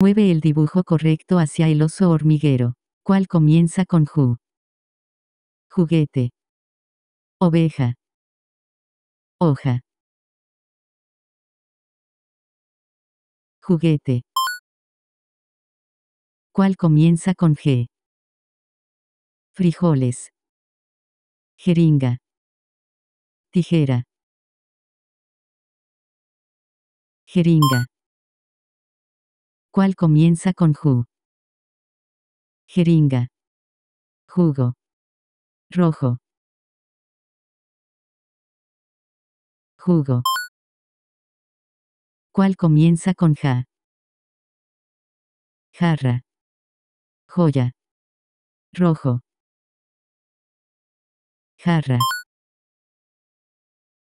Mueve el dibujo correcto hacia el oso hormiguero, ¿Cuál comienza con ju. Juguete. Oveja. Hoja. Juguete. ¿Cuál comienza con G. Frijoles. Jeringa. Tijera. Jeringa. ¿Cuál comienza con ju. Jeringa. Jugo. Rojo. Jugo. ¿Cuál comienza con ja. Jarra. Joya. Rojo. Jarra.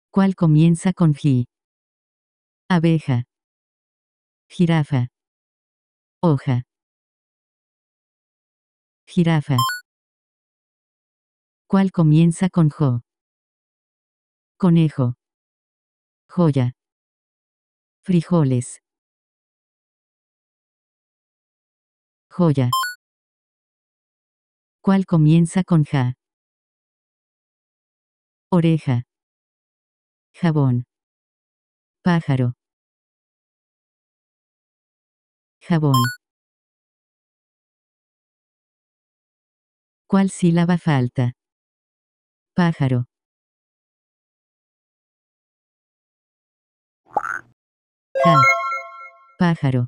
¿Cuál comienza con ji. Abeja. Jirafa hoja. Jirafa. ¿Cuál comienza con jo? Conejo. Joya. Frijoles. Joya. ¿Cuál comienza con ja? Oreja. Jabón. Pájaro. Jabón. ¿Cuál sílaba falta? Pájaro. Ja. Pájaro.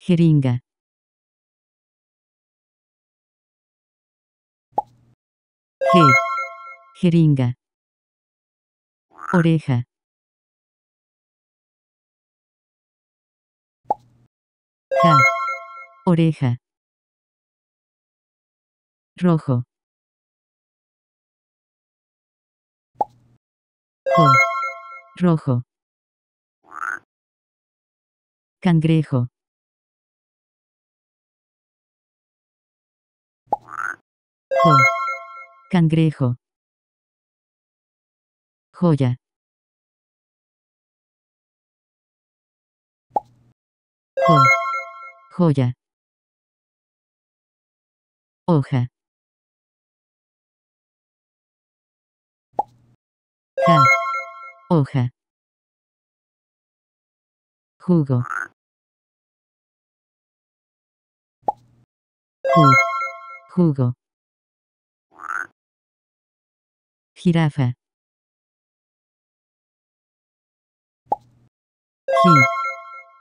Jeringa. G. Jeringa. Oreja. Oreja. Rojo. Jo. Rojo. Cangrejo. Jo. Cangrejo. Joya joya, hoja, ja, hoja, jugo, ju, jugo, jirafa, ji,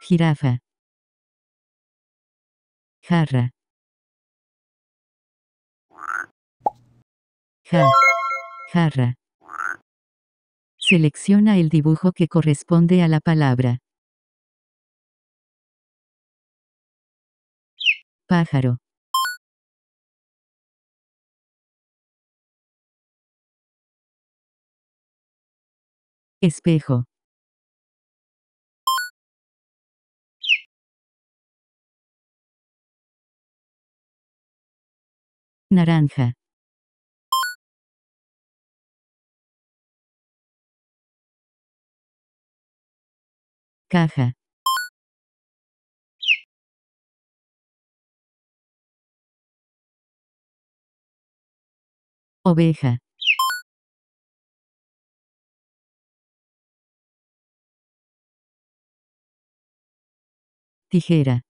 jirafa. Jarra. Ja. Jarra. Selecciona el dibujo que corresponde a la palabra. Pájaro. Espejo. Naranja. Caja. Oveja. Tijera.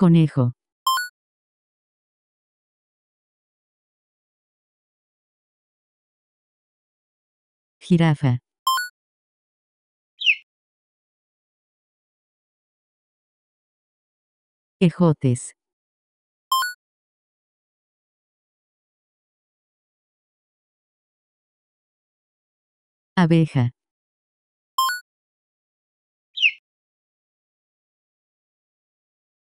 Conejo. Jirafa. Ejotes. Abeja.